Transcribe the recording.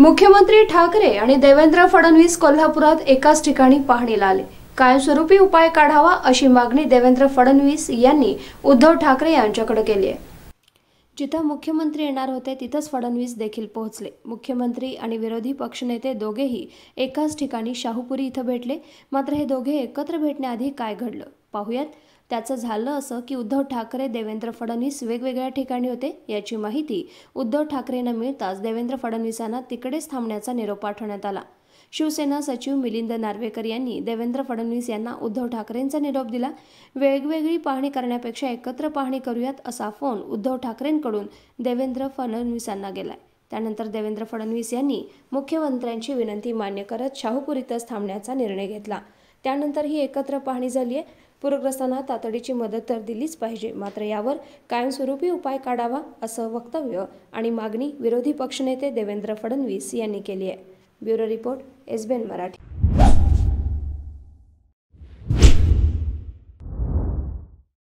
मुख्यमंत्री ठाकरे आणि देवेंद्र फडणवीस कोल्हापुरात एकाच ठिकाणी पाहणीला आले कायमस्वरूपी उपाय काढावा अशी मागणी देवेंद्र फडणवीस यांनी उद्धव ठाकरे यांच्याकडे केली आहे जिथं मुख्यमंत्री येणार होते तिथंच फडणवीस देखील पोहोचले मुख्यमंत्री आणि विरोधी पक्षनेते दोघेही एकाच ठिकाणी शाहूपुरी इथं भेटले मात्र हे दोघे एकत्र भेटण्याआधी काय घडलं पाहूयात त्याचं झालं असं की उद्धव ठाकरे देवेंद्र फडणवीस वेगवेगळ्या ठिकाणी होते याची माहिती उद्धव ठाकरेंना मिळताच देवेंद्र फडणवीसांना तिकडेच थांबण्याचा निरोप पाठवण्यात आला शिवसेना सचिव मिलिंद नार्वेकर यांनी देवेंद्र फडणवीस यांना उद्धव ठाकरेंचा निरोप दिला वेगवेगळी पाहणी करण्यापेक्षा एकत्र पाहणी करूयात असा फोन उद्धव ठाकरेंकडून देवेंद्र फडणवीसांना गेलाय त्यानंतर देवेंद्र फडणवीस यांनी मुख्यमंत्र्यांची विनंती मान्य करत शाहूपुरीतच थांबण्याचा निर्णय घेतला त्यानंतर ही एकत्र पाहणी झाली आहे पूरग्रस्तांना तातडीची मदत तर दिलीच पाहिजे मात्र यावर कायमस्वरूपी उपाय काढावा असं वक्तव्य आणि मागणी विरोधी पक्षनेते देवेंद्र फडणवीस यांनी केली आहे ब्युरो रिपोर्ट एसबीएन मराठी